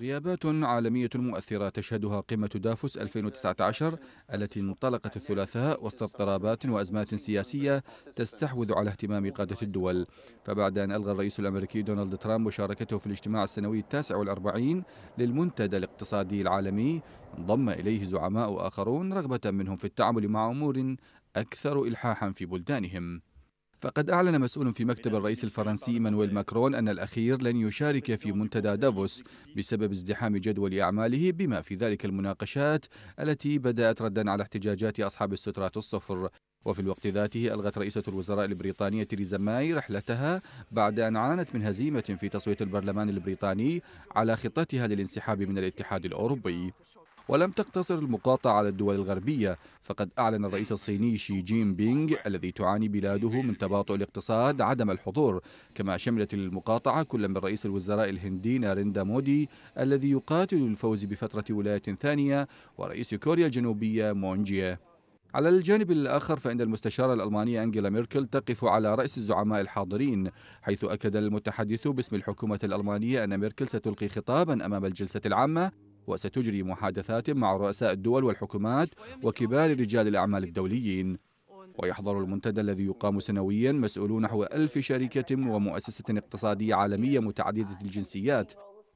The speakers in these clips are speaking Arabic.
غيابات عالمية مؤثرة تشهدها قمة دافوس 2019 التي انطلقت الثلاثاء وسط اضطرابات وأزمات سياسية تستحوذ على اهتمام قادة الدول فبعد أن ألغى الرئيس الأمريكي دونالد ترامب مشاركته في الاجتماع السنوي التاسع والأربعين للمنتدى الاقتصادي العالمي انضم إليه زعماء آخرون رغبة منهم في التعامل مع أمور أكثر إلحاحا في بلدانهم فقد أعلن مسؤول في مكتب الرئيس الفرنسي مانويل ماكرون أن الأخير لن يشارك في منتدى دافوس بسبب ازدحام جدول أعماله بما في ذلك المناقشات التي بدأت ردا على احتجاجات أصحاب السترات الصفر وفي الوقت ذاته ألغت رئيسة الوزراء البريطانية تيريزا ماي رحلتها بعد أن عانت من هزيمة في تصويت البرلمان البريطاني على خطتها للانسحاب من الاتحاد الأوروبي ولم تقتصر المقاطعة على الدول الغربية فقد أعلن الرئيس الصيني شي جين بينغ الذي تعاني بلاده من تباطؤ الاقتصاد عدم الحضور كما شملت المقاطعة كل من رئيس الوزراء الهندي ناريندا مودي الذي يقاتل الفوز بفترة ولاية ثانية ورئيس كوريا الجنوبية مونجيا إيه. على الجانب الآخر فإن المستشارة الألمانية أنجيلا ميركل تقف على رأس الزعماء الحاضرين حيث أكد المتحدث باسم الحكومة الألمانية أن ميركل ستلقي خطابا أمام الجلسة العامة وستجري محادثات مع رؤساء الدول والحكومات وكبار رجال الأعمال الدوليين ويحضر المنتدى الذي يقام سنويا مسؤولون نحو ألف شركة ومؤسسة اقتصادية عالمية متعددة الجنسيات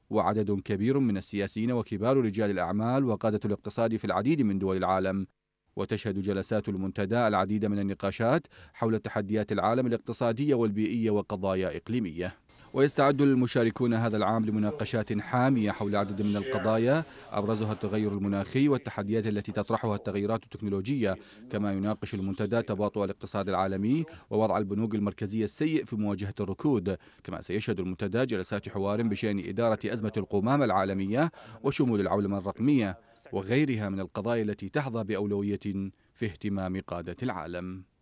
وعدد كبير من السياسيين وكبار رجال الأعمال وقادة الاقتصاد في العديد من دول العالم وتشهد جلسات المنتدى العديد من النقاشات حول تحديات العالم الاقتصادية والبيئية وقضايا إقليمية ويستعد المشاركون هذا العام لمناقشات حامية حول عدد من القضايا أبرزها التغير المناخي والتحديات التي تطرحها التغيرات التكنولوجية كما يناقش المنتدى تباطؤ الاقتصاد العالمي ووضع البنوك المركزية السيء في مواجهة الركود كما سيشهد المنتدى جلسات حوار بشأن إدارة أزمة القمامة العالمية وشمول العولمة الرقمية وغيرها من القضايا التي تحظى بأولوية في اهتمام قادة العالم